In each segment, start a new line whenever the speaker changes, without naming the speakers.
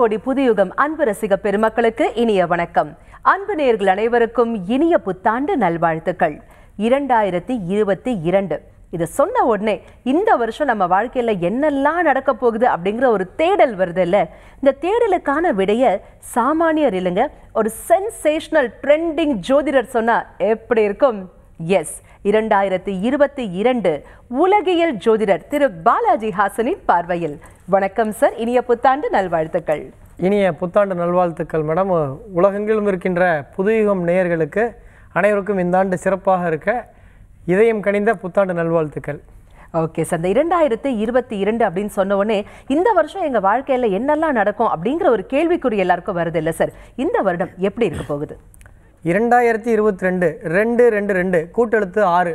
கோடி புதியுகம் அன்பு ரசிக பெருமக்களுக்கு இனிய வணக்கம் அன்பு நேர்கள் அனைவருக்கும் இனிய புத்தாண்டு நல்வாழ்த்துக்கள் இரண்டாயிரத்தி இருபத்தி இரண்டு இது சொன்ன உடனே இந்த வருஷம் நம்ம வாழ்க்கையில் என்னெல்லாம் நடக்க போகுது அப்படிங்கிற ஒரு தேடல் வருது இல்லை இந்த தேடலுக்கான விடைய சாமானியர் இல்லைங்க ஒரு சென்சேஷனல் ட்ரெண்டிங் ஜோதிடர் சொன்னால் எப்படி இருக்கும் எஸ் இரண்டாயிரத்தி இருபத்தி இரண்டு உலகியல் ஜோதிடர் திரு பாலாஜி ஹாசனின் பார்வையில் வணக்கம் சார் இனிய புத்தாண்டு நல்வாழ்த்துக்கள்
இனிய புத்தாண்டு நல்வாழ்த்துக்கள் மேடம் உலகெங்கிலும் இருக்கின்ற புதுயுகம் நேயர்களுக்கு அனைவருக்கும் இந்த ஆண்டு சிறப்பாக இருக்க இதயம் கனிந்த புத்தாண்டு நல்வாழ்த்துக்கள்
ஓகே சார் இந்த இரண்டாயிரத்து இருபத்தி இரண்டு அப்படின்னு சொன்ன உடனே இந்த வருஷம் எங்கள் வாழ்க்கையில் என்னெல்லாம் நடக்கும் அப்படிங்கிற ஒரு கேள்விக்குறி எல்லாருக்கும் வருது இல்லை சார் இந்த வருடம் எப்படி இருக்க போகுது
இரண்டாயிரத்தி இருபத்தி ரெண்டு ரெண்டு ரெண்டு ரெண்டு கூட்டெழுத்து ஆறு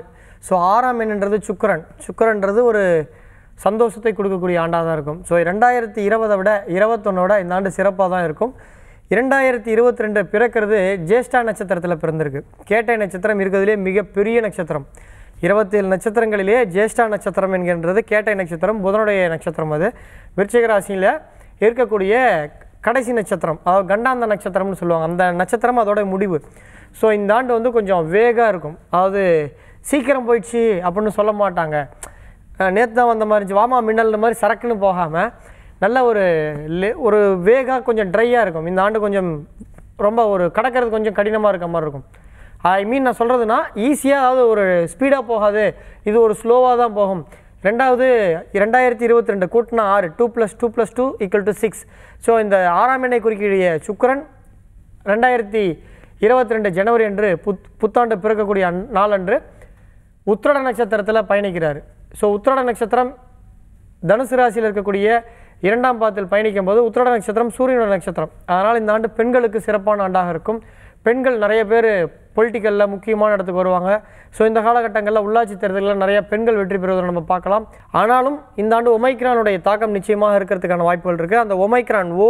ஸோ ஆறாம் எண்ணுன்றது சுக்கரன் சுக்கரன்றது ஒரு சந்தோஷத்தை கொடுக்கக்கூடிய ஆண்டாக தான் இருக்கும் ஸோ ரெண்டாயிரத்தி இருபதை விட இருபத்தொன்னோட இந்த ஆண்டு சிறப்பாக தான் இருக்கும் இரண்டாயிரத்தி இருபத்தி ரெண்டு பிறக்கிறது ஜேஷ்டா நட்சத்திரத்தில் பிறந்திருக்கு கேட்டை நட்சத்திரம் இருக்கிறதுலே மிகப்பெரிய நட்சத்திரம் இருபத்தேழு நட்சத்திரங்களிலே ஜேஷ்டா நட்சத்திரம் என்கின்றது கேட்டை நட்சத்திரம் புதனுடைய நட்சத்திரம் அது விருச்சிக ராசியில் இருக்கக்கூடிய கடைசி நட்சத்திரம் அதாவது கண்டாந்த நட்சத்திரம்னு சொல்லுவாங்க அந்த நட்சத்திரம் அதோட முடிவு ஸோ இந்த ஆண்டு வந்து கொஞ்சம் வேகாக இருக்கும் அதாவது சீக்கிரம் போயிடுச்சு அப்படின்னு சொல்ல மாட்டாங்க நேற்று தான் வந்த மாதிரி வாமா மின்னல் மாதிரி சரக்குன்னு போகாமல் நல்ல ஒரு லே ஒரு வேகாக கொஞ்சம் ட்ரையாக இருக்கும் இந்த ஆண்டு கொஞ்சம் ரொம்ப ஒரு கடக்கிறது கொஞ்சம் கடினமாக இருக்க மாதிரி இருக்கும் ஐ மீன் நான் சொல்கிறதுனா ஈஸியாக அதாவது ஒரு ஸ்பீடாக போகாது இது ஒரு ஸ்லோவாக தான் போகும் ரெண்டாவது ரெண்டாயிரத்தி இருபத்தி ரெண்டு கூட்டினா ஆறு two plus two plus two equal to six so இந்த ஆறாம் எண்ணெய் குறிக்கிய சுக்கரன் ரெண்டாயிரத்தி இருபத்தி ரெண்டு ஜனவரி அன்று புத் புத்தாண்டு பிறக்கக்கூடிய அந் நாளன்று உத்திரட நட்சத்திரத்தில் பயணிக்கிறார் ஸோ உத்திரட நட்சத்திரம் தனுசு ராசியில் இருக்கக்கூடிய இரண்டாம் பாதத்தில் பயணிக்கும் போது உத்திரட நட்சத்திரம் சூரியனோட நட்சத்திரம் அதனால் இந்த ஆண்டு பெண்களுக்கு சிறப்பான ஆண்டாக இருக்கும் பெண்கள் நிறைய பேர் பொலிட்டிக்கலில் முக்கியமான இடத்துக்கு வருவாங்க ஸோ இந்த காலகட்டங்களில் உள்ளாட்சி தேர்தலில் நிறைய பெண்கள் வெற்றி பெறுவதை நம்ம பார்க்கலாம் ஆனாலும் இந்த ஆண்டு ஒமைக்ரானுடைய தாக்கம் நிச்சயமாக இருக்கிறதுக்கான வாய்ப்புகள் இருக்குது அந்த ஒமைக்ரான் ஓ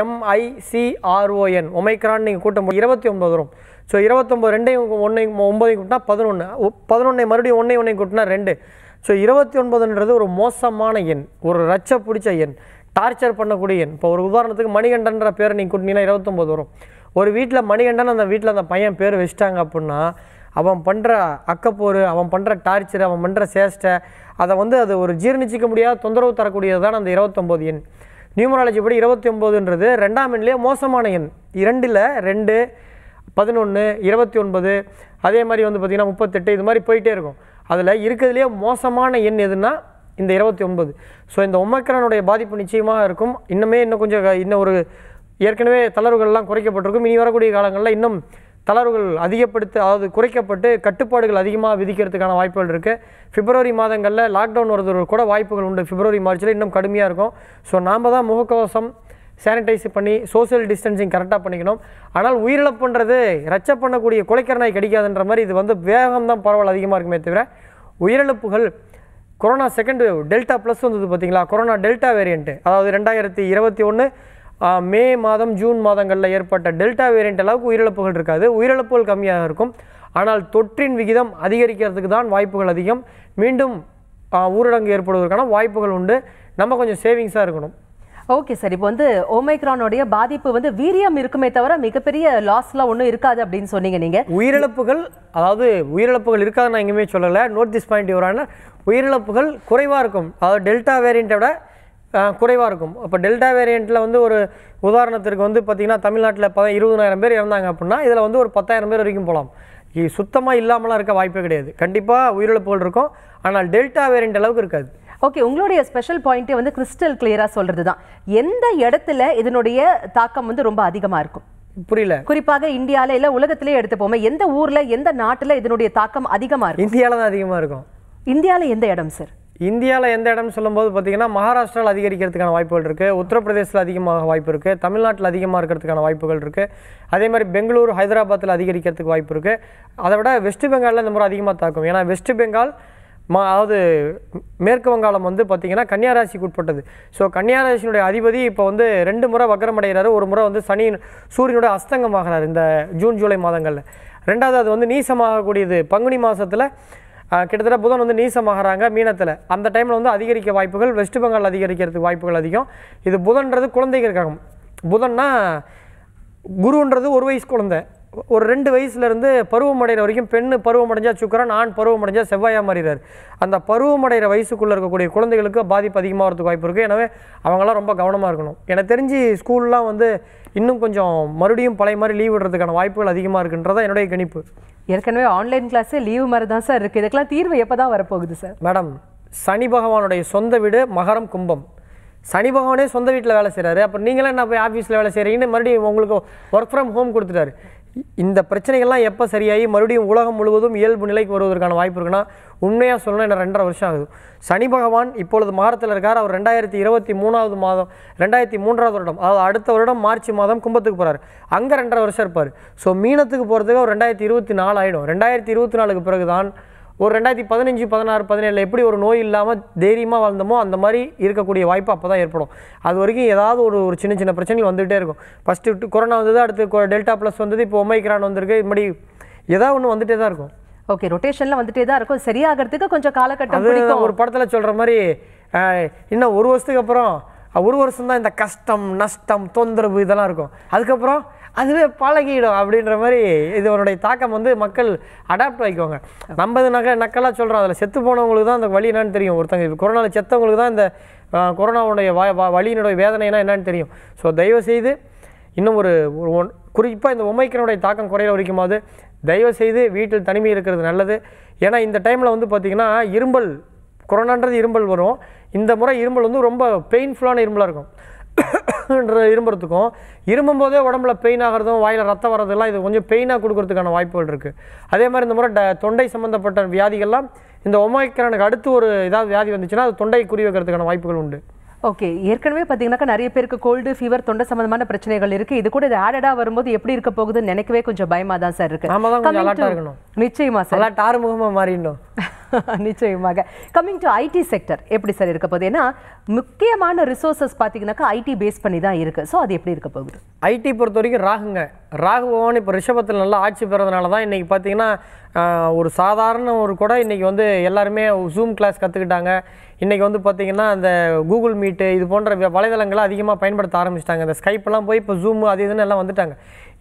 எம்ஐசிஆர்ஓஎன் ஒமைக்ரான் நீங்கள் கூட்டம் இருபத்தி ஒன்பது வரும் ஸோ இருபத்தொம்பது ரெண்டையும் ஒன்றையும் ஒம்பதையும் கூட்டினா பதினொன்று பதினொன்னை மறுபடியும் ஒன்றையும் ஒன்றையும் கூட்டினா ரெண்டு ஸோ இருபத்தி ஒன்பதுன்றது ஒரு மோசமான எண் ஒரு ரச்ச பிடிச்ச எண் டார்ச்சர் பண்ணக்கூடிய எண் இப்போ ஒரு உதாரணத்துக்கு மணிகண்டன்ற பேரை நீங்கள் கூட்டினீங்கன்னா இருபத்தொம்பது வரும் ஒரு வீட்டில் மணிகண்டன் அந்த வீட்டில் அந்த பையன் பேர் வச்சிட்டாங்க அப்படின்னா அவன் பண்ணுற அக்கப்போர் அவன் பண்ணுற டார்ச்சர் அவன் பண்ணுற சேஷ்டை அதை வந்து அது ஒரு ஜீர்ணிச்சிக்க முடியாத தொந்தரவு தரக்கூடியது தான் அந்த இருபத்தொம்போது எண் நியூமராலஜி படி இருபத்தி ஒம்போதுன்றது ரெண்டாம் எண்லேயே மோசமான எண் இரண்டில் ரெண்டு பதினொன்று இருபத்தி ஒன்பது அதே மாதிரி வந்து பார்த்திங்கன்னா முப்பத்தெட்டு இது மாதிரி போயிட்டே இருக்கும் அதில் இருக்கிறதுலேயே மோசமான எண் எதுனா இந்த இருபத்தி ஒன்பது ஸோ இந்த ஒமக்ரானுடைய பாதிப்பு நிச்சயமாக இருக்கும் இன்னுமே இன்னும் கொஞ்சம் இன்னும் ஒரு ஏற்கனவே தளர்வுகள்லாம் குறைக்கப்பட்டிருக்கும் இனி வரக்கூடிய காலங்களில் இன்னும் தளர்வுகள் அதிகப்படுத்து அதாவது குறைக்கப்பட்டு கட்டுப்பாடுகள் அதிகமாக விதிக்கிறதுக்கான வாய்ப்புகள் இருக்குது பிப்ரவரி மாதங்களில் லாக்டவுன் வருது கூட வாய்ப்புகள் உண்டு பிப்ரவரி மார்ச்சில் இன்னும் கடுமையாக இருக்கும் ஸோ நாம் தான் முகக்கவசம் சானிடைஸ் பண்ணி சோசியல் டிஸ்டன்சிங் கரெக்டாக பண்ணிக்கணும் ஆனால் உயிரிழப்புன்றது ரச்ச பண்ணக்கூடிய குலைக்கிற கிடைக்காதுன்ற மாதிரி இது வந்து வேகம் தான் பரவல் அதிகமாக இருக்குமே தவிர உயிரிழப்புகள் corona second wave delta plus வந்தது பார்த்தீங்களா கொரோனா டெல்டா வேரியண்ட்டு அதாவது ரெண்டாயிரத்தி இருபத்தி ஒன்று மே மாதம் ஜூன் மாதங்களில் ஏற்பட்ட டெல்டா வேரியண்ட் அளவுக்கு உயிரிழப்புகள் இருக்காது உயிரிழப்புகள் கம்மியாக இருக்கும் ஆனால் தொற்றின் விகிதம் அதிகரிக்கிறதுக்கு தான் வாய்ப்புகள் அதிகம் மீண்டும் ஊரடங்கு ஏற்படுவதற்கான வாய்ப்புகள் உண்டு நம்ம கொஞ்சம் சேவிங்ஸாக இருக்கணும்
ஓகே சார் இப்போ வந்து ஓமைக்ரானுடைய பாதிப்பு வந்து வீரியம் இருக்குமே தவிர மிகப்பெரிய லாஸ்லாம் ஒன்றும் இருக்காது அப்படின்னு சொன்னீங்க நீங்கள்
உயிரிழப்புகள் அதாவது உயிரிழப்புகள் இருக்காது நான் எங்கேயுமே சொல்லலை நோட் திஸ் பாயிண்ட் வரான உயிரிழப்புகள் குறைவாக இருக்கும் அதாவது டெல்டா வேரியண்ட்டை விட குறைவாக இருக்கும் இப்போ டெல்டா வேரியண்ட்டில் வந்து ஒரு உதாரணத்திற்கு வந்து பார்த்திங்கன்னா தமிழ்நாட்டில் இப்போ இருபதாயிரம் பேர் இறந்தாங்க அப்படின்னா இதில் வந்து ஒரு பத்தாயிரம் பேர் வரைக்கும் போகலாம் இது சுத்தமாக இல்லாமலாம் இருக்க வாய்ப்பே கிடையாது கண்டிப்பாக உயிரிழப்புகள் இருக்கும் ஆனால் டெல்டா வேரியண்ட் அளவுக்கு இருக்காது
ஓகே உங்களுடைய ஸ்பெஷல் பாயிண்ட்டே வந்து கிறிஸ்டல் கிளியராக சொல்கிறது தான் எந்த இடத்துல இதனுடைய தாக்கம் வந்து ரொம்ப அதிகமாக இருக்கும் புரியல குறிப்பாக இந்தியாவில் இல்லை உலகத்திலே எடுத்துப்போமே எந்த ஊரில் எந்த நாட்டில் இதனுடைய தாக்கம் அதிகமாக இருக்கும் இந்தியாவில்
தான் அதிகமாக இருக்கும்
இந்தியாவில் எந்த இடம் சார்
இந்தியாவில் எந்த இடம்னு சொல்லும்போது பார்த்திங்கன்னா மகாராஷ்டிராவில் அதிகரிக்கிறதுக்கான வாய்ப்புகள் இருக்குது உத்தரப்பிரதேசத்தில் அதிகமாக வாய்ப்பு இருக்குது தமிழ்நாட்டில் அதிகமாக இருக்கிறதுக்கான வாய்ப்புகள் இருக்குது அதே மாதிரி பெங்களூர் ஹைதராபாத்தில் அதிகரிக்கிறதுக்கு வாய்ப்பு இருக்குது அதை விட வெஸ்ட் பெங்காலில் இந்த முறை அதிகமாக தாக்கும் ஏன்னா வெஸ்ட் பெங்கால் மா அதாவது மேற்கு வங்காளம் வந்து பார்த்திங்கன்னா கன்னியாராசிக்கு உட்பட்டது ஸோ கன்னியாராசினுடைய அதிபதி இப்போ வந்து ரெண்டு முறை வக்கரமடைகிறாரு ஒரு முறை வந்து சனி சூரியனுடைய அஸ்தங்கமாகிறார் இந்த ஜூன் ஜூலை மாதங்களில் ரெண்டாவது அது வந்து நீசமாகக்கூடியது பங்குனி மாதத்தில் கிட்டத்தட்ட புதன் வந்து நீசமாகறாங்க மீனத்தில் அந்த டைமில் வந்து அதிகரிக்க வாய்ப்புகள் வெஸ்ட் பெங்கால் அதிகரிக்கிறதுக்கு வாய்ப்புகள் அதிகம் இது புதன்றது குழந்தைகளுக்காகும் புதன்னா குருன்றது ஒரு வயசு குழந்தை ஒரு ரெண்டு வயசுலேருந்து பருவமடைகிற வரைக்கும் பெண்ணு அடைஞ்சால் சுக்கரன் ஆண் பருவமடைஞ்சால் செவ்வாயாக மாறிடுறார் அந்த பருவமடைகிற வயசுக்குள்ளே இருக்கக்கூடிய குழந்தைகளுக்கு பாதிப்பு அதிகமாக வரதுக்கு வாய்ப்பு இருக்குது எனவே அவங்களாம் ரொம்ப கவனமாக இருக்கணும் எனக்கு தெரிஞ்சு ஸ்கூல்லாம் வந்து இன்னும் கொஞ்சம் மறுபடியும் பழைய மாதிரி லீவ் விடுறதுக்கான வாய்ப்புகள் அதிகமாக இருக்குன்றதான் என்னுடைய கணிப்பு
ஏற்கனவே ஆன்லைன் கிளாஸே லீவு மாதிரி தான் சார் இருக்குது இதுக்கெல்லாம் தீர்வு எப்போ தான் வரப்போகுது சார்
மேடம் சனி பகவானுடைய சொந்த வீடு மகரம் கும்பம் சனி பகவானே சொந்த வீட்டில் வேலை செய்கிறாரு அப்போ நீங்களே என்ன போய் ஆஃபீஸில் வேலை செய்கிறீங்கன்னு மறுபடியும் உங்களுக்கு ஒர்க் ஃப்ரம் ஹோம் கொடுத்துட்டாரு இந்த பிரச்சனைகள்லாம் எப்போ சரியாகி மறுபடியும் உலகம் முழுவதும் இயல்பு நிலைக்கு வருவதற்கான வாய்ப்பு இருக்குன்னா உண்மையாக சொல்லணும் என்ன ரெண்டரை வருஷம் ஆகுது சனி பகவான் இப்பொழுது மாரத்தில் இருக்கார் அவர் ரெண்டாயிரத்தி இருபத்தி மூணாவது மாதம் ரெண்டாயிரத்தி மூன்றாவது வருடம் அதாவது அடுத்த வருடம் மார்ச் மாதம் கும்பத்துக்கு போகிறார் அங்கே ரெண்டரை வருஷம் இருப்பார் ஸோ மீனத்துக்கு போகிறதுக்கு அவர் ரெண்டாயிரத்தி இருபத்தி நாலு ஆகிடும் ரெண்டாயிரத்தி இருபத்தி நாலுக்கு பிறகு தான் ஒரு ரெண்டாயிரத்தி பதினஞ்சு பதினாறு பதினேழில் எப்படி ஒரு நோய் இல்லாமல் தைரியமாக வாழ்ந்தோமோ அந்த மாதிரி இருக்கக்கூடிய வாய்ப்பு அப்போ தான் ஏற்படும் அது வரைக்கும் ஏதாவது ஒரு ஒரு சின்ன சின்ன பிரச்சனைகள் வந்துகிட்டே இருக்கும் ஃபஸ்ட்டு கொரோனா வந்தது அடுத்து டெல்டா ப்ளஸ் வந்தது இப்போ ஒமைக்ரான் வந்திருக்கு இது மாதிரி ஏதாவது ஒன்று வந்துகிட்டே தான் இருக்கும்
ஓகே ரொட்டேஷனில் வந்துட்டே தான் இருக்கும் சரியாகிறதுக்கு கொஞ்சம் காலகட்டம் பிடிக்கும் ஒரு
படத்தில் சொல்கிற மாதிரி இன்னும் ஒரு வருஷத்துக்கு அப்புறம் ஒரு வருஷம் தான் இந்த கஷ்டம் நஷ்டம் தொந்தரவு இதெல்லாம் இருக்கும் அதுக்கப்புறம் அதுவே பழகிடும் அப்படின்ற மாதிரி இதனுடைய தாக்கம் வந்து மக்கள் அடாப்ட் ஆகிக்குவாங்க நம்ம இது நக நக்கலாக சொல்கிறோம் அதில் செத்து போனவங்களுக்கு தான் அந்த வழி என்னன்னு தெரியும் ஒருத்தங்க கொரோனாவில் செத்தவங்களுக்கு தான் இந்த கொரோனாவுடைய வழியினுடைய வேதனைனா என்னன்னு தெரியும் ஸோ தயவு செய்து இன்னும் ஒரு ஒன் குறிப்பாக இந்த உமைக்கனுடைய தாக்கம் குறையில குறைய தயவு செய்து வீட்டில் தனிமை இருக்கிறது நல்லது ஏன்னா இந்த டைமில் வந்து பார்த்திங்கன்னா இரும்பல் கொரோனான்றது இரும்பல் வரும் இந்த முறை இரும்பல் வந்து ரொம்ப பெயின்ஃபுல்லான இரும்பலாக இருக்கும் இரும்புறதுக்கும் இரும்பும்போதே உடம்புல பெயின் ஆகிறதும் வாயில் ரத்தம் வர்றதெல்லாம் இது கொஞ்சம் பெயினாக கொடுக்கறதுக்கான வாய்ப்புகள் இருக்குது அதே மாதிரி இந்த முறை ட தொண்டை சம்மந்தப்பட்ட வியாதிகள்லாம் இந்த ஒமைக்ரானுக்கு அடுத்து ஒரு ஏதாவது வியாதி வந்துச்சுன்னா அது தொண்டை குறி வைக்கிறதுக்கான வாய்ப்புகள் உண்டு
ஓகே ஏற்கனவே பார்த்தீங்கன்னாக்கா நிறைய பேருக்கு கோல்டு ஃபீவர் தொண்டை சம்பந்தமான பிரச்சனைகள் இருக்கு இது கூட இது ஆடடா வரும்போது எப்படி இருக்க போகுதுன்னு நினைக்கவே கொஞ்சம் பயமா தான் சார் இருக்கு நம்ம நிச்சயமா சார் அலர்ட் மாறிடணும் நிச்சயமாக கம்மிங் டு ஐடி செக்டர் எப்படி சார் இருக்க போகுது ஏன்னா முக்கியமான ரிசோர்சஸ் பார்த்தீங்கன்னாக்கா ஐடி பேஸ் பண்ணி தான் இருக்கு ஸோ அது எப்படி இருக்க போகுது
ஐடி பொறுத்த வரைக்கும் ராகுங்க ராகு பகவான் இப்போ ரிஷபத்தில் நல்லா ஆட்சி பெறதுனால தான் இன்றைக்கி பார்த்திங்கன்னா ஒரு சாதாரண ஒரு கூட இன்றைக்கி வந்து எல்லாருமே ஜூம் கிளாஸ் கற்றுக்கிட்டாங்க இன்றைக்கி வந்து பார்த்திங்கன்னா அந்த கூகுள் மீட்டு இது போன்ற வலைதளங்களை அதிகமாக பயன்படுத்த ஆரம்பிச்சிட்டாங்க இந்த ஸ்கைப்பெல்லாம் போய் இப்போ ஜூமு அது இதுன்னு எல்லாம் வந்துட்டாங்க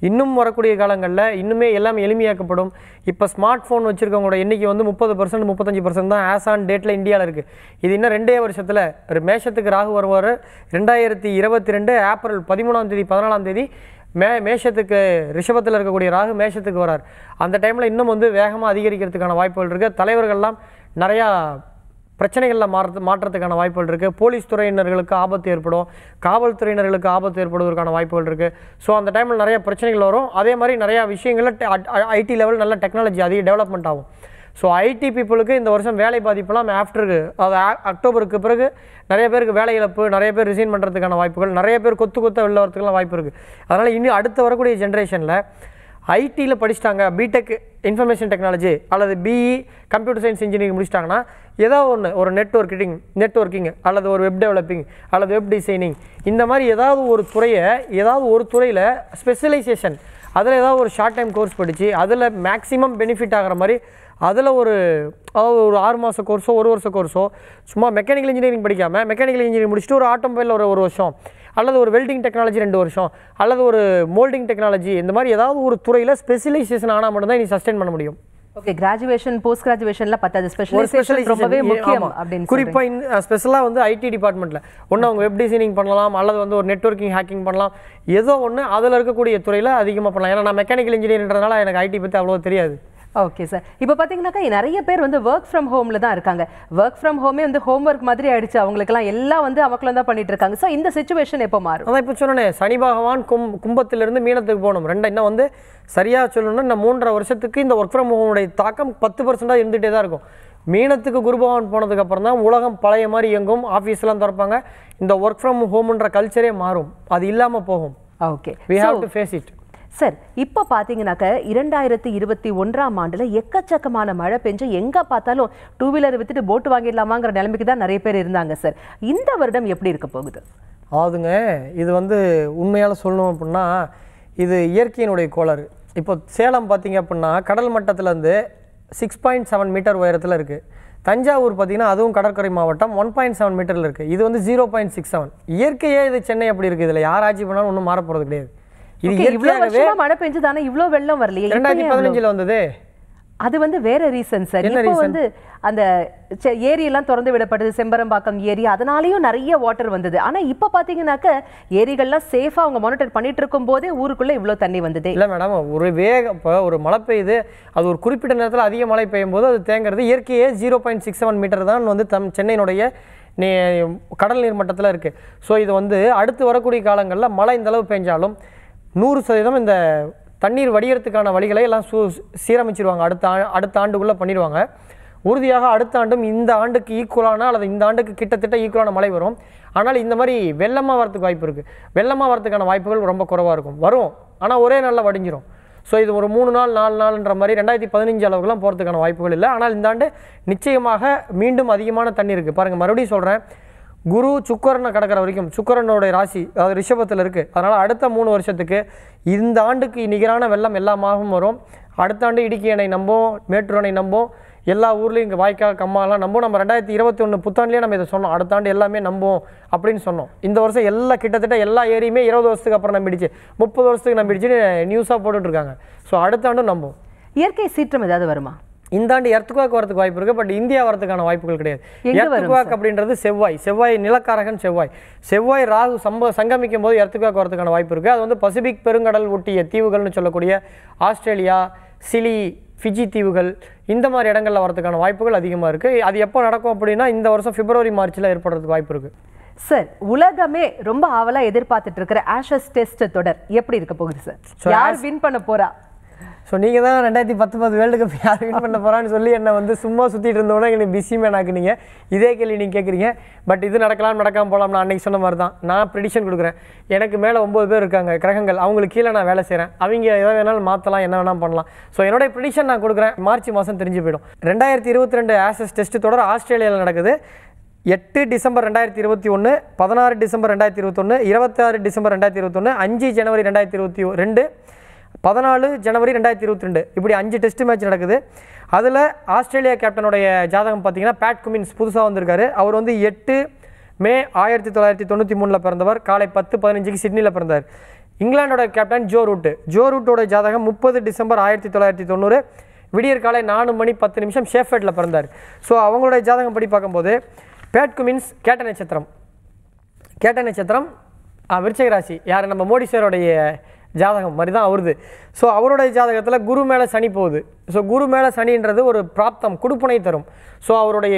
இன்னும் வரக்கூடிய காலங்களில் இன்னுமே எல்லாமே எளிமையாக்கப்படும் இப்போ ஸ்மார்ட் ஃபோன் வச்சுருக்கவங்களோட எண்ணிக்கை வந்து முப்பது பர்சன்ட் முப்பத்தஞ்சு பர்சன்ட் தான் ஆஸ் ஆன் டேட்டில் இந்தியாவில் இருக்குது இது இன்னும் ரெண்டே வருஷத்தில் ஒரு மேஷத்துக்கு ராகு வருவார் ரெண்டாயிரத்தி இருபத்தி ரெண்டு ஏப்ரல் பதிமூணாம் தேதி பதினாலாம் தேதி மே மேஷத்துக்கு ரிஷபத்தில் இருக்கக்கூடிய ராகு மேஷத்துக்கு வரார் அந்த டைமில் இன்னும் வந்து வேகமாக அதிகரிக்கிறதுக்கான வாய்ப்புகள் இருக்குது தலைவர்கள்லாம் நிறையா பிரச்சனைகளில் மாற்று மாற்றத்துக்கான வாய்ப்புகள் இருக்குது போலீஸ் துறையினர்களுக்கு ஆபத்து ஏற்படும் காவல்துறையினர்களுக்கு ஆபத்து ஏற்படுவதற்கான வாய்ப்புகள் இருக்குது ஸோ அந்த டைமில் நிறையா பிரச்சனைகள் வரும் அதே மாதிரி நிறையா விஷயங்களில் ஐடி லெவல் நல்ல டெக்னாலஜி அதிக டெவலப்மெண்ட் ஆகும் ஸோ ஐடி பீப்புளுக்கு இந்த வருஷம் வேலை பாதிப்புலாம் ஆஃப்டருக்கு அது அக்டோபருக்கு பிறகு நிறைய பேருக்கு வேலை இழப்பு நிறைய பேர் ரிசைன் பண்ணுறதுக்கான வாய்ப்புகள் நிறைய பேர் கொத்து கொத்த வெளில வரத்துக்குலாம் வாய்ப்பு இருக்குது அதனால் இன்னும் அடுத்து வரக்கூடிய ஜென்ரேஷனில் ஐடியில் படிச்சிட்டாங்க பிடெக் இன்ஃபர்மேஷன் டெக்னாலஜி அல்லது பிஇ கம்ப்யூட்டர் சயின்ஸ் இன்ஜினியரிங் முடிச்சிட்டாங்கன்னா ஏதோ ஒன்று ஒரு நெட்ஒர்க்கிங் நெட்ஒர்க்கிங் அல்லது ஒரு வெப் டெவலப்பிங் அல்லது வெப் டிசைனிங் இந்த மாதிரி ஏதாவது ஒரு துறையை ஏதாவது ஒரு துறையில் ஸ்பெஷலைசேஷன் அதில் ஏதாவது ஒரு ஷார்ட் டைம் கோர்ஸ் படித்து அதில் மேக்ஸிமம் பெனிஃபிட் ஆகிற மாதிரி அதில் ஒரு அதாவது ஒரு ஆறு மாத கோர்ஸோ ஒரு வருஷ கோர்ஸோ சும்மா மெக்கானிக்கல் இன்ஜினியரிங் படிக்காமல் மெக்கானிக்கல் இன்ஜினியரிங் முடிச்சுட்டு ஒரு ஆட்டோமொபைல் ஒரு ஒரு வருஷம் அல்லது ஒரு வெல்டிங் டெக்னாலஜி ரெண்டு வருஷம் அல்லது ஒரு மோல்டிங் டெக்னாலஜி இந்த மாதிரி ஏதாவது ஒரு துறையில் ஸ்பெஷலைசேஷன் ஆனால் மட்டும்தான் நீ சஸ்டெயின் பண்ண முடியும்
ஓகே கிராஜுவேஷன் போஸ்ட் கிராஜுவேஷன்ல பத்தாது ஸ்பெஷல் ரொம்பவே முக்கியம் அப்படின்னு குறிப்பா
ஸ்பெஷலாக வந்து ஐடி டிபார்ட்மெண்ட்டில் ஒன்று அவங்க வெப் டிசைனிங் பண்ணலாம் அல்லது வந்து ஒரு நெட்ஒர்க்கிங் ஹேக்கிங் பண்ணலாம் ஏதோ ஒன்று அதில் இருக்கக்கூடிய துறையில் அதிகமாக பண்ணலாம் ஏன்னா நான் மெக்கானிக்கல் இன்ஜினியர்ன்றதுனால எனக்கு ஐடி பற்றி அவ்வளோ தெரியாது
ஓகே சார் இப்போ பார்த்தீங்கன்னாக்கா நிறைய பேர் வந்து ஒர்க் ஃப்ரம் ஹோமில் தான் இருக்காங்க ஒர்க் ஃப்ரம் ஹோமே வந்து ஹோம் ஒர்க் மாதிரி ஆயிடுச்சு அவங்களுக்குலாம் எல்லாம் வந்து அவங்களும் தான் பண்ணிட்டு இருக்காங்க ஸோ இந்த சுச்சுவேஷன் எப்போ மாறும்
அதான் இப்போ சொல்லணும் சனி பகவான் கும் கும்பத்திலிருந்து மீனத்துக்கு போகணும் ரெண்டு இன்னும் வந்து சரியாக சொல்லணும்னா இந்த மூன்றரை வருஷத்துக்கு இந்த ஒர்க் ஃப்ரம் ஹோமுடைய தாக்கம் பத்து பர்சண்டாக இருந்துகிட்டே தான் இருக்கும் மீனத்துக்கு குரு பகவான் போனதுக்கப்புறம் தான் உலகம் பழைய மாதிரி எங்கும் ஆஃபீஸ்லாம் திறப்பாங்க இந்த ஒர்க் ஃப்ரம் ஹோம்ன்ற கல்ச்சரே மாறும் அது இல்லாமல் போகும் okay we have to face it
sir இப்போ பார்த்தீங்கன்னாக்க இரண்டாயிரத்தி இருபத்தி ஒன்றாம் ஆண்டில் எக்கச்சக்கமான மழை பெஞ்சு எங்கே பார்த்தாலும் டூ வீலர் விற்றுட்டு போட்டு வாங்கிடலாமாங்கிற நிலைமைக்கு தான் நிறைய பேர் இருந்தாங்க சார் இந்த வருடம் எப்படி இருக்க போகுது
ஆகுதுங்க இது வந்து உண்மையால் சொல்லணும் அப்படின்னா இது இயற்கையினுடைய கோளாறு இப்போ சேலம் பார்த்தீங்க அப்படின்னா கடல் மட்டத்திலேருந்து சிக்ஸ் பாயிண்ட் செவன் மீட்டர் உயரத்தில் இருக்குது தஞ்சாவூர் பார்த்தீங்கன்னா அதுவும் கடற்கரை மாவட்டம் ஒன் பாயிண்ட் செவன் மீட்டரில் இருக்குது இது வந்து ஜீரோ பாயிண்ட் சிக்ஸ் செவன் இயற்கையே இது சென்னை அப்படி இருக்குது இதில் யார் ஆட்சி பண்ணாலும் ஒன்றும் மாறப்போகிறது கிடையாது இது இவ்வளவு
மழை பெஞ்சது ஆனா இவ்வளவு வெள்ளம் வரலையே ரெண்டாயிரத்தி பதினஞ்சுல வந்தது அது வந்து வேற ரீசன் சார் இப்போ வந்து அந்த ஏரியெல்லாம் திறந்து விடப்படுது செம்பரம்பாக்கம் ஏரி அதனாலேயும் நிறைய வாட்டர் வந்தது ஆனால் இப்போ பார்த்தீங்கன்னாக்க ஏரிகள்லாம் சேஃபா அவங்க மானிட்டர் பண்ணிட்டு இருக்கும் போதே ஊருக்குள்ளே இவ்வளோ தண்ணி வந்தது இல்லை
மேடம் ஒரு வேக இப்போ ஒரு மழை பெய்யுது அது ஒரு குறிப்பிட்ட நேரத்தில் அதிக மழை பெய்யும் போது அது தேங்கிறது இயற்கையே zero point six seven metre தான் வந்து தம் சென்னையினுடைய நீ கடல் நீர் மட்டத்தில் இருக்குது ஸோ இது வந்து அடுத்து வரக்கூடிய காலங்களில் மழை இந்தளவு பெஞ்சாலும் நூறு சதவீதம் இந்த தண்ணீர் வடிகிறதுக்கான வழிகளை எல்லாம் சு சீரமைச்சிருவாங்க அடுத்த ஆ அடுத்த ஆண்டுக்குள்ளே பண்ணிடுவாங்க உறுதியாக அடுத்த ஆண்டும் இந்த ஆண்டுக்கு ஈக்குவலான அல்லது இந்த ஆண்டுக்கு கிட்டத்தட்ட ஈக்குவலான மழை வரும் ஆனால் இந்த மாதிரி வெள்ளமாக வரத்துக்கு வாய்ப்பு இருக்குது வெள்ளமாக வரத்துக்கான வாய்ப்புகள் ரொம்ப குறைவாக இருக்கும் வரும் ஆனால் ஒரே நாளில் வடிஞ்சிரும் ஸோ இது ஒரு மூணு நாள் நாலு நாள்ன்ற மாதிரி ரெண்டாயிரத்தி பதினஞ்சு அளவுக்குலாம் போகிறதுக்கான வாய்ப்புகள் இல்லை ஆனால் இந்த ஆண்டு நிச்சயமாக மீண்டும் அதிகமான தண்ணி இருக்குது பாருங்கள் மறுபடியும் சொல்கிறேன் குரு சுக்கரனை கடக்கிற வரைக்கும் சுக்கரனுடைய ராசி அதாவது ரிஷபத்தில் இருக்குது அதனால் அடுத்த மூணு வருஷத்துக்கு இந்த ஆண்டுக்கு நிகரான வெள்ளம் எல்லா மாதமும் வரும் அடுத்த ஆண்டு இடுக்கி அணை நம்பும் அணை நம்பும் எல்லா ஊர்லேயும் இங்கே வாய்க்கால் கம்மாலாம் நம்பும் நம்ம ரெண்டாயிரத்தி இருபத்தி ஒன்று புத்தாண்டுலேயே நம்ம இதை சொன்னோம் அடுத்த ஆண்டு எல்லாமே நம்புவோம் அப்படின்னு சொன்னோம் இந்த வருஷம் எல்லா கிட்டத்தட்ட எல்லா ஏரியுமே இருபது வருஷத்துக்கு அப்புறம் நம்பிடுச்சு முப்பது வருஷத்துக்கு நம்பிடுச்சுன்னு நியூஸாக போட்டுட்ருக்காங்க ஸோ அடுத்த ஆண்டும் நம்பும் இயற்கை சீற்றம் ஏதாவது வருமா இந்த ஆண்டு எர்த்துக்குவாக்கு வரதுக்கு வாய்ப்பு இருக்குது பட் இந்தியா வரதுக்கான வாய்ப்புகள் கிடையாது எர்த்துக்குவாக்கு அப்படின்றது செவ்வாய் செவ்வாய் நிலக்காரகன் செவ்வாய் செவ்வாய் ராகு சம்ப சங்கமிக்கும் போது எர்த்துக்குவாக்கு வரதுக்கான வாய்ப்பு இருக்குது அது வந்து பசிபிக் பெருங்கடல் ஒட்டிய தீவுகள்னு சொல்லக்கூடிய ஆஸ்திரேலியா சிலி ஃபிஜி தீவுகள் இந்த மாதிரி இடங்களில் வரதுக்கான வாய்ப்புகள் அதிகமாக இருக்குது அது எப்போ நடக்கும் அப்படின்னா இந்த வருஷம் பிப்ரவரி மார்ச்சில் ஏற்படுறதுக்கு வாய்ப்பு இருக்குது
சார் உலகமே ரொம்ப ஆவலாக எதிர்பார்த்துட்டு இருக்கிற ஆஷஸ் டெஸ்ட் தொடர்
எப்படி இருக்க போகுது சார் யார்
வின் பண்ண போகிறா
ஸோ நீங்கள் தான் ரெண்டாயிரத்தி பத்தொம்பது வேர்ல்டு கப் யார் வின் பண்ண போகிறான்னு சொல்லி என்னை வந்து சும்மா சுற்றிட்டு இருந்தோன்னா எனக்கு பிஸி மேனாக்கு இதே கேள்வி நீங்கள் கேட்குறீங்க பட் இது நடக்கலாம் நடக்காமல் போகலாம்னு நான் அன்றைக்கி சொன்ன மாதிரி தான் நான் ப்ரெடிஷன் கொடுக்குறேன் எனக்கு மேலே ஒம்பது பேர் இருக்காங்க கிரகங்கள் அவங்களுக்கு கீழே நான் வேலை செய்கிறேன் அவங்க எதை வேணாலும் மாற்றலாம் என்ன வேணாலும் பண்ணலாம் ஸோ என்னோட ப்ரெடிஷன் நான் கொடுக்குறேன் மார்ச் மாதம் தெரிஞ்சு போயிடும் ரெண்டாயிரத்தி இருபத்தி ரெண்டு ஆசஸ் டெஸ்ட் தொடர் ஆஸ்திரேலியாவில் நடக்குது எட்டு டிசம்பர் ரெண்டாயிரத்தி இருபத்தி ஒன்று பதினாறு டிசம்பர் ரெண்டாயிரத்தி இருபத்தொன்று இருபத்தாறு டிசம்பர் ரெண்டாயிரத்தி இருபத்தொன்று அஞ்சு ஜனவரி ரெண்டாயிரத்தி இருபத்தி ரெண்டு பதினாலு ஜனவரி ரெண்டாயிரத்தி இருபத்தி ரெண்டு இப்படி அஞ்சு டெஸ்ட் மேட்ச் நடக்குது அதில் ஆஸ்திரேலியா கேப்டனுடைய ஜாதகம் பார்த்தீங்கன்னா பேட் குமின்ஸ் புதுசாக வந்திருக்காரு அவர் வந்து எட்டு மே ஆயிரத்தி தொள்ளாயிரத்தி தொண்ணூற்றி மூணில் பிறந்தவர் காலை பத்து பதினஞ்சுக்கு சிட்னியில் பிறந்தார் இங்கிலாண்டோட கேப்டன் ஜோ ரூட்டு ஜோ ரூட்டோட ஜாதகம் முப்பது டிசம்பர் ஆயிரத்தி தொள்ளாயிரத்தி தொண்ணூறு விடியற் காலை நாலு மணி பத்து நிமிஷம் ஷேஃபேட்டில் பிறந்தார் ஸோ அவங்களுடைய ஜாதகம் படி பார்க்கும்போது பேட் குமின்ஸ் கேட்ட நட்சத்திரம் கேட்ட நட்சத்திரம் விருச்சகராசி யார் நம்ம மோடி சாரோடைய ஜாதகம் மாதிரி தான் அவருது ஸோ அவருடைய ஜாதகத்தில் குரு மேலே சனி போகுது ஸோ குரு மேலே சனின்றது ஒரு பிராப்தம் கொடுப்பனை தரும் ஸோ அவருடைய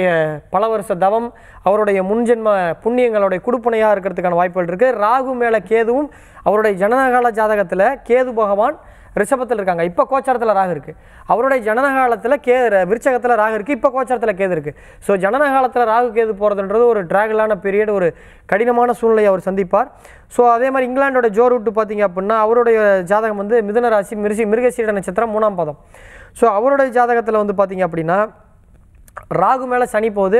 பல வருஷ தவம் அவருடைய முன்ஜென்ம புண்ணியங்களுடைய கொடுப்பனையாக இருக்கிறதுக்கான வாய்ப்புகள் இருக்குது ராகு மேலே கேதுவும் அவருடைய ஜனநகால ஜாதகத்தில் கேது பகவான் ரிஷபத்தில் இருக்காங்க இப்போ கோச்சாரத்தில் ராகு இருக்குது அவருடைய ஜனனகாலத்தில் கே விருச்சகத்தில் ராகு இருக்குது இப்போ கோச்சாரத்தில் கேது இருக்குது ஸோ ஜனனகாலத்தில் ராகு கேது போகிறதுன்றது ஒரு ட்ராகலான பீரியட் ஒரு கடினமான சூழ்நிலையை அவர் சந்திப்பார் ஸோ அதே மாதிரி இங்கிலாண்டோட ஜோர் ரூட்டு பார்த்தீங்க அப்படின்னா அவருடைய ஜாதகம் வந்து மிதுன ராசி மிருசி மிருகசீட நட்சத்திரம் மூணாம் பதம் ஸோ அவருடைய ஜாதகத்தில் வந்து பார்த்தீங்க அப்படின்னா ராகு மேலே சனி போகுது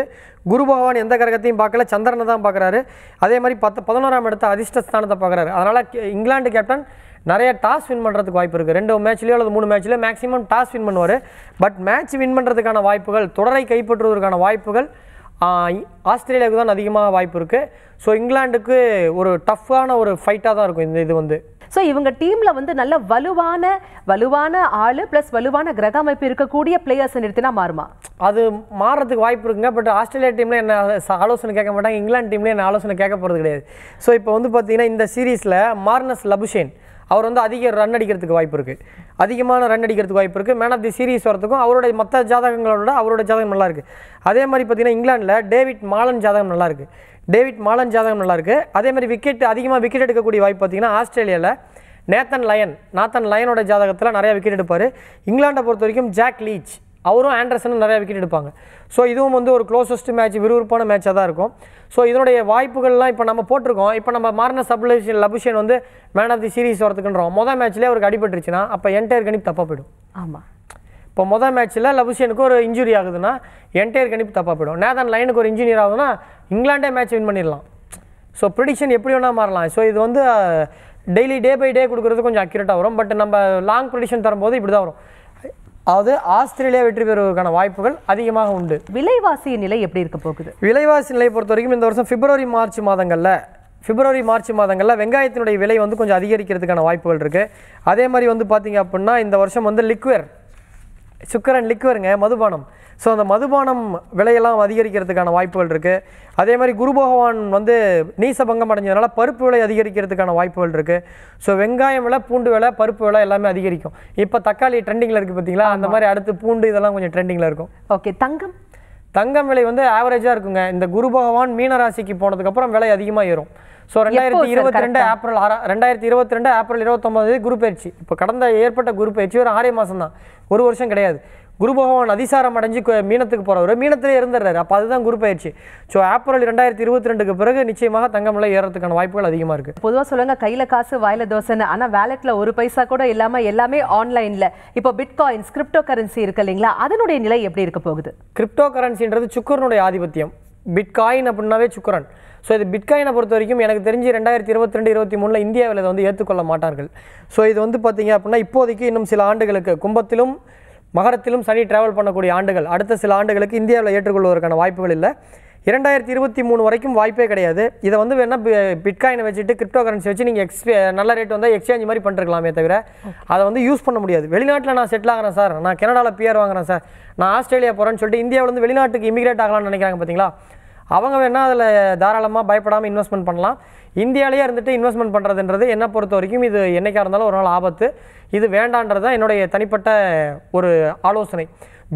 குரு பகவான் எந்த கிரகத்தையும் பார்க்கல சந்திரனை தான் பார்க்குறாரு அதே மாதிரி பத்து பதினோராம் இடத்த அதிர்ஷ்ட ஸ்தானத்தை பார்க்குறாரு அதனால் இங்கிலாந்து கேப்டன் நிறைய டாஸ் வின் பண்ணுறதுக்கு வாய்ப்பு இருக்குது ரெண்டு மேட்ச்லேயோ அல்லது மூணு மேட்ச்லேயோ மேக்ஸிமம் டாஸ் வின் பண்ணுவார் பட் மேட்ச் வின் பண்ணுறதுக்கான வாய்ப்புகள் தொடரை கைப்பற்றுவதற்கான வாய்ப்புகள் ஆஸ்திரேலியாவுக்கு தான் அதிகமாக வாய்ப்பு இருக்குது ஸோ இங்கிலாண்டுக்கு ஒரு டஃப்பான ஒரு ஃபைட்டாக தான் இருக்கும் இந்த இது வந்து
ஸோ இவங்க டீமில் வந்து நல்ல வலுவான வலுவான ஆள் ப்ளஸ் வலுவான கிரக அமைப்பு இருக்கக்கூடிய பிளேயர்ஸ் நிறுத்தினா மாறுமா
அது மாறுறதுக்கு வாய்ப்பு இருக்குங்க பட் ஆஸ்திரேலியா டீமில் என்ன ஆலோசனை கேட்க மாட்டாங்க இங்கிலாந்து டீம்லேயும் என்ன ஆலோசனை கேட்க போகிறது கிடையாது ஸோ இப்போ வந்து பார்த்தீங்கன்னா இந்த சீரீஸில் மார்னஸ் லபுஷேன் அவர் வந்து அதிக ரன் அடிக்கிறதுக்கு வாய்ப்பு இருக்குது அதிகமான ரன் அடிக்கிறதுக்கு வாய்ப்பு இருக்குது மேன் ஆஃப் தி சீரிஸ் வரத்துக்கும் அவருடைய மற்ற ஜாதகங்களோட அவரோட ஜாதகம் நல்லாயிருக்கு அதே மாதிரி பார்த்தீங்கன்னா இங்கிலாண்டில் டேவிட் மாலன் ஜாதகம் நல்லாயிருக்கு டேவிட் மாலன் ஜாதகம் நல்லாயிருக்கு அதே மாதிரி விக்கெட் அதிகமாக விக்கெட் எடுக்கக்கூடிய வாய்ப்பு பார்த்தீங்கன்னா ஆஸ்திரேலியாவில் நேத்தன் லயன் நாத்தன் லயனோட ஜாதகத்தில் நிறையா விக்கெட் எடுப்பார் இங்கிலாண்டை பொறுத்த வரைக்கும் ஜாக் லீச் அவரும் ஆண்டர்சனும் நிறையா விக்கெட் எடுப்பாங்க ஸோ இதுவும் வந்து ஒரு க்ளோசஸ்ட் மேட்ச் விறுவிறுப்பான மேட்சாக தான் இருக்கும் ஸோ இதனுடைய வாய்ப்புகள்லாம் இப்போ நம்ம போட்டிருக்கோம் இப்போ நம்ம மாறின சப்ளேஷன் லபுஷன் வந்து மேன் ஆஃப் தி சீரிஸ் வரதுக்குன்றோம் மொதல் மேட்ச்லேயே அவருக்கு அடிபட்டுருச்சுன்னா அப்போ என்டையர் கணிப்பு தப்பாக போயிடும் ஆமாம் இப்போ மொதல் மேட்ச்சில் லபுஷனுக்கு ஒரு இன்ஜுரி ஆகுதுன்னா என்டையர் கணிப்பு தப்பாக போயிடும் நேதன் லைனுக்கு ஒரு இன்ஜினியர் ஆகுதுன்னா இங்கிலாண்டே மேட்ச் வின் பண்ணிடலாம் ஸோ ப்ரிடிக்ஷன் எப்படி வேணால் மாறலாம் ஸோ இது வந்து டெய்லி டே பை டே கொடுக்குறது கொஞ்சம் அக்யூரேட்டாக வரும் பட் நம்ம லாங் ப்ரிடிஷன் தரும்போது இப்படி தான் வரும் அதாவது ஆஸ்திரேலியா வெற்றி பெறுவதற்கான வாய்ப்புகள் அதிகமாக உண்டு விலைவாசி நிலை எப்படி இருக்க போகுது விலைவாசி நிலை பொறுத்த வரைக்கும் இந்த வருஷம் பிப்ரவரி மார்ச் மாதங்களில் பிப்ரவரி மார்ச் மாதங்களில் வெங்காயத்தினுடைய விலை வந்து கொஞ்சம் அதிகரிக்கிறதுக்கான வாய்ப்புகள் இருக்குது அதே மாதிரி வந்து பார்த்திங்க அப்படின்னா இந்த வருஷம் வந்து லிக்வர் சுக்கர் அண்ட் லிக்குவருங்க மதுபானம் ஸோ அந்த மதுபானம் விலையெல்லாம் அதிகரிக்கிறதுக்கான வாய்ப்புகள் இருக்குது அதே மாதிரி குரு பகவான் வந்து நீசபங்கம் அடைஞ்சதுனால பருப்பு விலை அதிகரிக்கிறதுக்கான வாய்ப்புகள் இருக்குது ஸோ வெங்காயம் விலை பூண்டு விலை பருப்பு விலை எல்லாமே அதிகரிக்கும் இப்போ தக்காளி ட்ரெண்டிங்கில் இருக்குது பார்த்தீங்களா அந்த மாதிரி அடுத்து பூண்டு இதெல்லாம் கொஞ்சம் ட்ரெண்டிங்கில் இருக்கும் ஓகே தங்கம் தங்கம் விலை வந்து ஆவரேஜாக இருக்குங்க இந்த குரு பகவான் மீனராசிக்கு போனதுக்கப்புறம் விலை அதிகமாக ஏறும் ஸோ ரெண்டாயிரத்தி இருபத்தி ரெண்டு ஏப்ரல் ஆறா ரெண்டாயிரத்தி இருபத்தி ரெண்டு ஏப்ரல் இருபத்தொம்பது குரு பயிற்சி இப்போ கடந்த ஏற்பட்ட குரு பயிற்சி ஒரு ஆறே மாதம் தான் ஒரு வருஷம் கிடையாது குரு பகவான் அதிசாரம் அடைஞ்சு மீனத்துக்கு போகிறவர் மீனத்திலே இருந்துடுறாரு அப்போ அதுதான் குரு பயிற்சி ஸோ ஏப்ரல் ரெண்டாயிரத்தி இருபத்தி ரெண்டுக்கு பிறகு நிச்சயமாக தங்கம் விலை ஏறத்துக்கான வாய்ப்புகள் அதிகமாக இருக்குது
பொதுவாக சொல்லுங்கள் கையில் காசு வாயில் தோசைன்னு ஆனால் வேலெட்டில் ஒரு பைசா கூட இல்லாமல் எல்லாமே ஆன்லைனில் இப்போ பிட்காயின்ஸ் கிரிப்டோ கரன்சி இருக்கு இல்லைங்களா
அதனுடைய நிலை எப்படி இருக்க போகுது கிரிப்டோ கரன்சின்றது சுக்கரனுடைய ஆதிபத்தியம் பிட்காயின் அப்படின்னாவே சுக்கரன் ஸோ இது பிட்காயினை பொறுத்த வரைக்கும் எனக்கு தெரிஞ்சு ரெண்டாயிரத்தி இருபத்தி ரெண்டு இருபத்தி மூணில் இந்தியாவில் இதை வந்து ஏற்றுக்கொள்ள மாட்டார்கள் ஸோ இது வந்து பார்த்திங்க அப்படின்னா இப்போதைக்கு இன்னும் சில ஆண்டுகளுக்கு கும்பத்திலும் மகரத்திலும் சனி டிராவல் பண்ணக்கூடிய ஆண்டுகள் அடுத்த சில ஆண்டுகளுக்கு இந்தியாவில் ஏற்றுக்கொள்வதற்கான வாய்ப்புகள் இல்லை இரண்டாயிரத்தி இருபத்தி மூணு வரைக்கும் வாய்ப்பே கிடையாது இதை வந்து வேணால் பிட்காயினை வச்சுட்டு கிரிப்டோ கரன்சி வச்சு நீங்கள் எக்ஸ் நல்ல ரேட் வந்தால் எக்ஸ்சேஞ்ச் மாதிரி பண்ணிருக்கலாமே தவிர அதை வந்து யூஸ் பண்ண முடியாது வெளிநாட்டில் நான் செட்டில் ஆகிறேன் சார் நான் கனடாவில் பியர் வாங்குறேன் சார் நான் ஆஸ்திரேலியா போகிறேன்னு சொல்லிட்டு இந்தியாவிலேருந்து வெளிநாட்டுக்கு இமிகிரேட் ஆகலாம்னு நினைக்கிறாங்க பார்த்தீங்களா அவங்க வேணால் அதில் தாராளமாக பயப்படாமல் இன்வெஸ்ட்மெண்ட் பண்ணலாம் இந்தியாவிலேயே இருந்துட்டு இன்வெஸ்ட்மெண்ட் பண்ணுறதுன்றது என்னை பொறுத்த வரைக்கும் இது என்றைக்காக இருந்தாலும் ஒரு நாள் ஆபத்து இது வேண்டான்றது தான் என்னுடைய தனிப்பட்ட ஒரு ஆலோசனை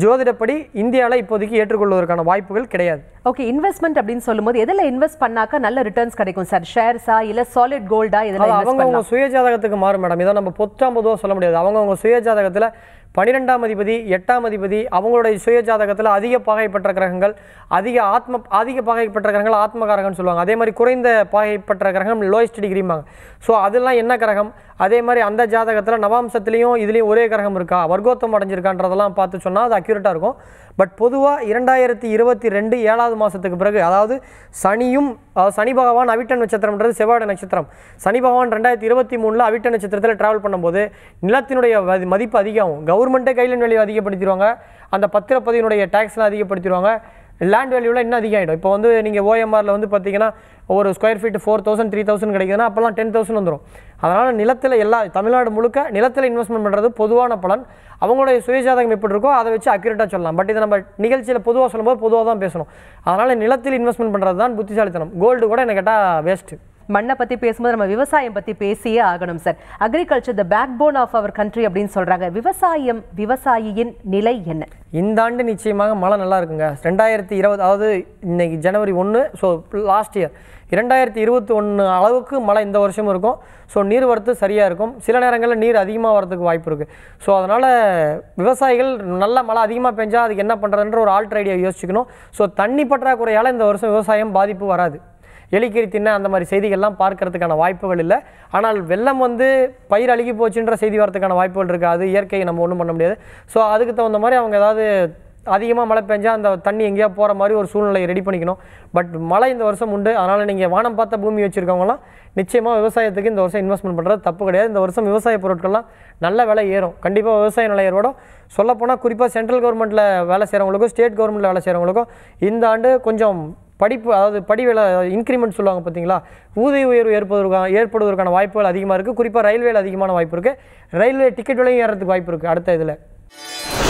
ஜோதிடப்படி இந்தியாவில் இப்போதைக்கு ஏற்றுக்கொள்வதற்கான வாய்ப்புகள் கிடையாது ஓகே இன்வெஸ்ட்மெண்ட் அப்படின்னு சொல்லும்போது
எதில் இன்வெஸ்ட் பண்ணாக்கா நல்ல ரிட்டர்ன்ஸ் கிடைக்கும் சார் ஷேர்ஸா இல்லை சாலிட் கோல்டா இதில் அவங்க அவங்க
சுயஜாதகத்துக்கு மாறும் மேடம் இதை நம்ம பொத்தாம்பதுவாக சொல்ல முடியாது அவங்க அவங்க சுயஜாதகத்தில் பனிரெண்டாம் அதிபதி எட்டாம் அதிபதி அவங்களுடைய சுய ஜாதகத்தில் அதிக பாகை பெற்ற கிரகங்கள் அதிக ஆத்ம அதிக பாகை பெற்ற கிரகங்கள் ஆத்மகாரகம்னு சொல்லுவாங்க அதே மாதிரி குறைந்த பாகை கிரகம் லோயஸ்ட் டிகிரிம்பாங்க ஸோ அதெல்லாம் என்ன கிரகம் அதே மாதிரி அந்த ஜாதகத்தில் நவாம்சத்துலேயும் இதுலேயும் ஒரே கிரகம் இருக்கா வர்க்கோத்தம் அடைஞ்சிருக்கான்றதெல்லாம் பார்த்து சொன்னால் அது அக்யூரேட்டாக இருக்கும் பட் பொதுவாக இரண்டாயிரத்தி இருபத்தி ரெண்டு ஏழாவது மாதத்துக்கு பிறகு அதாவது சனியும் அதாவது சனி பகவான் அவிட்ட நட்சத்திரம்ன்றது செவ்வாடை நட்சத்திரம் சனி பகவான் ரெண்டாயிரத்தி இருபத்தி மூணில் அவிட்ட நட்சத்திரத்தில் ட்ராவல் பண்ணும்போது நிலத்தினுடைய மதிப்பு அதிகமாகும் கவர்மெண்ட்டே கையில் விலையை அதிகப்படுத்திடுவாங்க அந்த பத்திரப்பதியினுடைய டேக்ஸ்லாம் அதிகப்படுத்திடுவாங்க லேண்ட் வேல்யூலாம் இன்னும் அதிகம் ஆகிடும் இப்போ வந்து நீங்கள் ஓஎம்ஆரில் வந்து பார்த்தீங்கன்னா ஒரு square feet four thousand three thousand கிடைக்குதுன்னா அப்போலாம் டென் தௌசண்ட் வந்துடும் அதனால் நிலத்தில் எல்லா தமிழ்நாடு முழுக்க நிலத்தில் இன்வெஸ்ட்மெண்ட் பண்ணுறது பொதுவான பலன் அவங்களுடைய சுயஜாதகம் எப்படி இருக்கோ அதை வச்சு அக்யூரேட்டாக சொல்லலாம் பட் இதை நம்ம நிகழ்ச்சியில் பொதுவாக சொல்லும்போது பொதுவாக தான் பேசணும் அதனால் நிலத்தில் இன்வெஸ்ட்மெண்ட் பண்ணுறது தான் புத்திசாலித்தனம் கோல்டு கூட என்ன கேட்டால் வேஸ்ட்டு
மண்ணை பற்றி பேசும்போது நம்ம விவசாயம் பற்றி பேசியே ஆகணும் sir agriculture the backbone of our country அப்படின்னு சொல்கிறாங்க விவசாயம் விவசாயியின் நிலை என்ன
இந்த ஆண்டு நிச்சயமாக மழை நல்லா இருக்குங்க ரெண்டாயிரத்தி இருபது அதாவது இன்னைக்கு ஜனவரி ஒன்று ஸோ லாஸ்ட் இயர் இரண்டாயிரத்தி இருபத்தி ஒன்று அளவுக்கு மழை இந்த வருஷமும் இருக்கும் ஸோ நீர் வரத்து சரியாக இருக்கும் சில நேரங்களில் நீர் அதிகமாக வரதுக்கு வாய்ப்பு இருக்குது ஸோ அதனால் விவசாயிகள் நல்ல மழை அதிகமாக பெஞ்சால் அதுக்கு என்ன பண்ணுறதுன்ற ஒரு ஆல்ட்ரைடியா யோசிச்சுக்கணும் ஸோ தண்ணி பற்றாக்குறையால் இந்த வருஷம் விவசாயம் பாதிப்பு வராது எலிக்கிரி தின்ன அந்த மாதிரி செய்திகள்லாம் பார்க்கறதுக்கான வாய்ப்புகள் இல்லை ஆனால் வெள்ளம் வந்து பயிர் அழுகி போச்சுன்ற செய்தி வரத்துக்கான வாய்ப்புகள் இருக்குது அது இயற்கையை நம்ம ஒன்றும் பண்ண முடியாது ஸோ அதுக்கு தகுந்த மாதிரி அவங்க ஏதாவது அதிகமாக மழை பெஞ்சால் அந்த தண்ணி எங்கேயா போகிற மாதிரி ஒரு சூழ்நிலையை ரெடி பண்ணிக்கணும் பட் மழை இந்த வருஷம் உண்டு அதனால் நீங்கள் வானம் பார்த்த பூமி வச்சுருக்கவங்களாம் நிச்சயமாக விவசாயத்துக்கு இந்த வருஷம் இன்வெஸ்ட்மெண்ட் பண்ணுறது தப்பு கிடையாது இந்த வருஷம் விவசாய பொருட்கள்லாம் நல்ல விலை ஏறும் கண்டிப்பாக விவசாய நிலை ஏறோட சொல்லப்போனால் குறிப்பாக சென்ட்ரல் கவர்மெண்ட்டில் வேலை செய்கிறவங்களுக்கும் ஸ்டேட் கவர்மெண்ட்டில் வேலை செய்கிறவங்களுக்கும் இந்த ஆண்டு கொஞ்சம் படிப்பு அதாவது படிவில் இன்க்ரிமெண்ட் சொல்லுவாங்க பார்த்தீங்களா ஊதிய உயர்வு ஏற்படுவதற்கான ஏற்படுவதற்கான வாய்ப்புகள் அதிகமாக இருக்குது குறிப்பாக ரயில்வேல அதிகமான வாய்ப்பு இருக்குது ரயில்வே டிக்கெட் விலையும் ஏறதுக்கு வாய்ப்பு இருக்குது அடுத்த இதில்